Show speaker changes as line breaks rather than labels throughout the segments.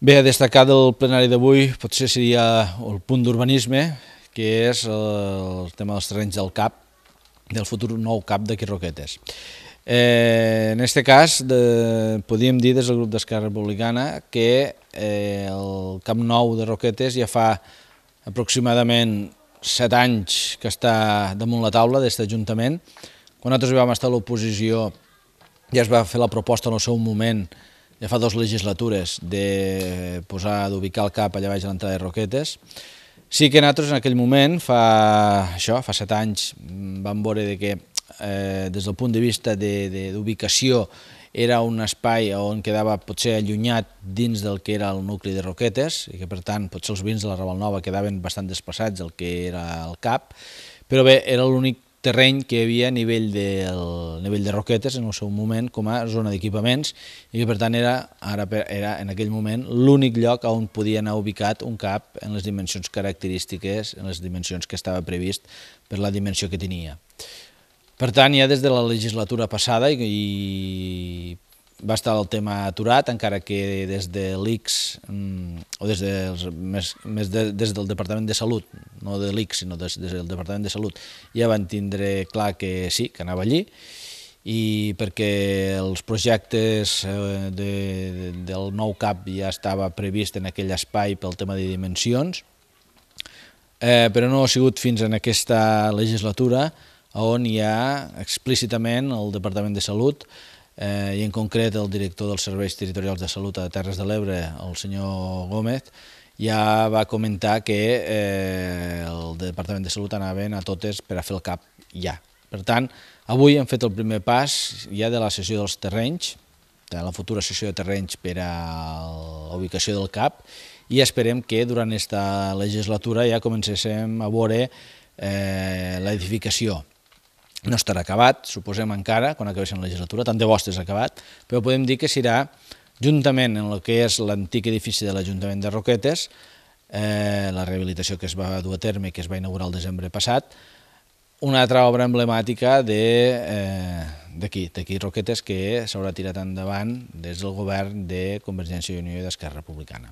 Bé, a destacar del plenari d'avui potser seria el punt d'urbanisme, que és el tema dels terrenys del CAP, del futur nou CAP de Quirroquetes. Eh, en aquest cas, de, podíem dir des del grup d'Esquerra Republicana que eh, el Camp Nou de Roquetes ja fa aproximadament set anys que està damunt la taula d'aquest Ajuntament. Quan nosaltres vam estar a l'oposició ja es va fer la proposta en el seu moment ja fa dues legislatures de posar, d'ubicar el cap allà baix a l'entrada de Roquetes. Sí que nosaltres en aquell moment, fa, això, fa set anys, vam veure de que eh, des del punt de vista d'ubicació era un espai on quedava potser allunyat dins del que era el nucli de Roquetes i que per tant potser els vins de la Raval Nova quedaven bastant desplaçats del que era el cap, però bé, era l'únic terreny que hi havia a nivell de, el, nivell de Roquetes en el seu moment com a zona d'equipaments i que per tant era, ara per, era en aquell moment l'únic lloc on podia anar ubicat un CAP en les dimensions característiques, en les dimensions que estava previst per la dimensió que tenia. Per tant, ja des de la legislatura passada i, i va estar el tema aturat, encara que des de l'ICS, mm, o des, de, més, més de, des del Departament de Salut, no de l'ICS, sinó des, des del Departament de Salut, ja van tindre clar que sí, que anava allí, i perquè els projectes eh, de, del nou CAP ja estava previst en aquell espai pel tema de dimensions, eh, però no ha sigut fins en aquesta legislatura on ja explícitament el Departament de Salut eh, i en concret el director dels Serveis Territorials de Salut a Terres de l'Ebre, el senyor Gómez, ja va comentar que eh, el Departament de Salut anaven a totes per a fer el CAP ja. Per tant, avui hem fet el primer pas ja de la sessió dels terrenys, de la futura sessió de terrenys per a la ubicació del CAP, i esperem que durant aquesta legislatura ja comencéssim a veure eh, l'edificació no estarà acabat, suposem encara, quan acabés la legislatura, tant de bo estigués acabat, però podem dir que serà, juntament en el que és l'antic edifici de l'Ajuntament de Roquetes, eh, la rehabilitació que es va dur a terme, que es va inaugurar el desembre passat, una altra obra emblemàtica eh, d'aquí, eh, d'aquí Roquetes, que s'haurà tirat endavant des del govern de Convergència i Unió i d'Esquerra Republicana.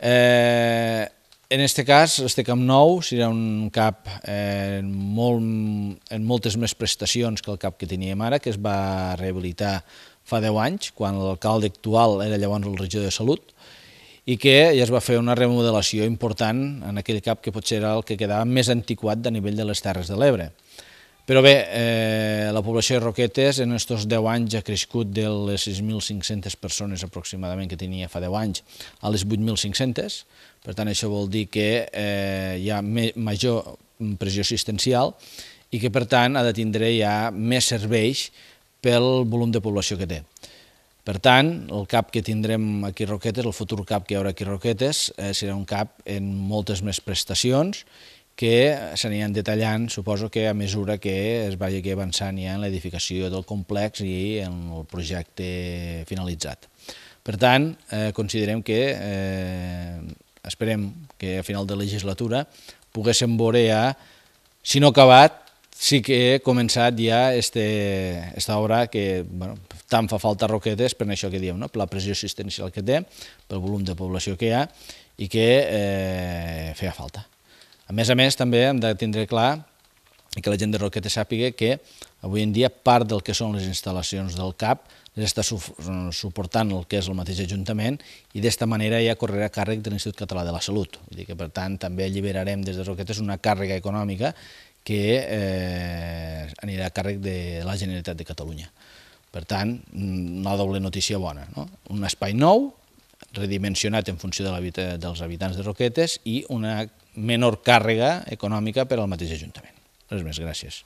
Eh, en este cas, este Camp Nou serà un cap eh, molt, en moltes més prestacions que el cap que teníem ara, que es va rehabilitar fa 10 anys, quan l'alcalde actual era llavors el regidor de Salut, i que ja es va fer una remodelació important en aquell cap que potser era el que quedava més antiquat a nivell de les Terres de l'Ebre. Però bé, eh, la població de Roquetes en aquests 10 anys ha crescut de les 6.500 persones aproximadament que tenia fa 10 anys a les 8.500, per tant això vol dir que eh, hi ha major pressió assistencial i que per tant ha de tindre ja més serveis pel volum de població que té. Per tant, el CAP que tindrem aquí a Roquetes, el futur CAP que hi haurà aquí a Roquetes, eh, serà un CAP en moltes més prestacions que s'anien detallant, suposo que a mesura que es vagi aquí avançant ja en l'edificació del complex i en el projecte finalitzat. Per tant, eh, considerem que eh, esperem que a final de legislatura poguéssim veure ja, si no acabat, sí que he començat ja este, esta obra que bueno, tant fa falta Roquetes per això que diem, no? per la pressió assistencial que té, pel volum de població que hi ha i que eh, feia falta. A més a més, també hem de tindre clar i que la gent de Roqueta sàpiga que avui en dia part del que són les instal·lacions del CAP les està suportant el que és el mateix Ajuntament i d'esta manera ja correrà càrrec de l'Institut Català de la Salut. Vull dir que, per tant, també alliberarem des de Roquetes una càrrega econòmica que eh, anirà a càrrec de la Generalitat de Catalunya. Per tant, una doble notícia bona. No? Un espai nou, redimensionat en funció de dels habitants de Roquetes i una menor càrrega econòmica per al mateix Ajuntament. Res més, gràcies.